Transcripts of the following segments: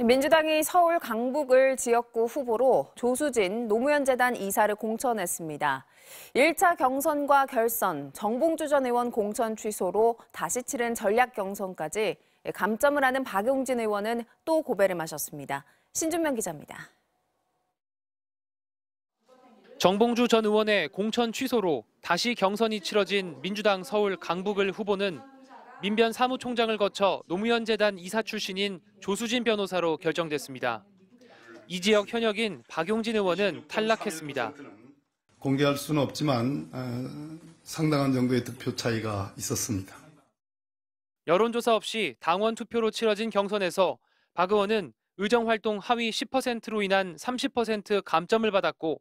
민주당이 서울 강북을 지역구 후보로 조수진 노무현재단 이사를 공천했습니다. 1차 경선과 결선, 정봉주 전 의원 공천 취소로 다시 치른 전략 경선까지 감점을 하는 박용진 의원은 또 고배를 마셨습니다. 신준명 기자입니다. 정봉주 전 의원의 공천 취소로 다시 경선이 치러진 민주당 서울 강북을 후보는 민변 사무총장을 거쳐 노무현 재단 이사 출신인 조수진 변호사로 결정됐습니다. 이 지역 현역인 박용진 의원은 탈락했습니다. 공개할 수는 없지만 아, 상당한 정도의 득표 차이가 있었습니다. 여론조사 없이 당원 투표로 치러진 경선에서 박 의원은 의정활동 하위 10%로 인한 30% 감점을 받았고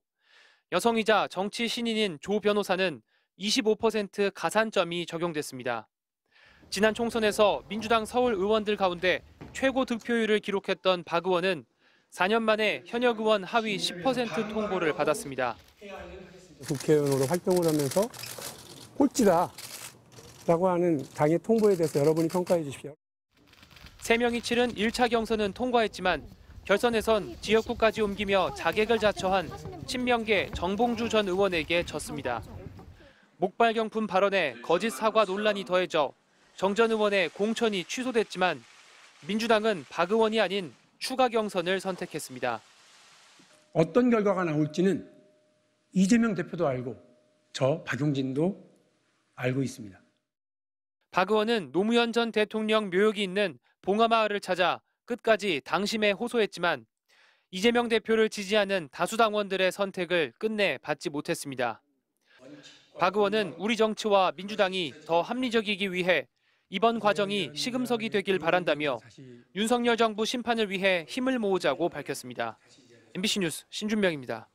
여성이자 정치 신인인 조 변호사는 25% 가산점이 적용됐습니다. 지난 총선에서 민주당 서울 의원들 가운데 최고 득표율을 기록했던 박 의원은 4년 만에 현역 의원 하위 10% 통보를 받았습니다. 국회의원으로 활동을 하면서 꼴찌다라고 하는 당의 통보에 대해서 여러분이 평가해 주십시오. 3명이 치른 1차 경선은 통과했지만 결선에선 지역구까지 옮기며 자객을 자처한 친명계 정봉주 전 의원에게 졌습니다. 목발 경품 발언에 거짓 사과 논란이 더해져 정전 의원의 공천이 취소됐지만 민주당은 박 의원이 아닌 추가 경선을 선택했습니다. 어떤 결과가 나올지는 이재명 대표도 알고 저 박용진도 알고 있습니다. 박 의원은 노무현 전 대통령 묘역이 있는 봉하마을을 찾아 끝까지 당심에 호소했지만 이재명 대표를 지지하는 다수 당원들의 선택을 끝내 받지 못했습니다. 박 의원은 우리 정치와 민주당이 더 합리적이기 위해 이번 과정이 시금석이 되길 바란다며 윤석열 정부 심판을 위해 힘을 모으자고 밝혔습니다. MBC 뉴스 신준명입니다.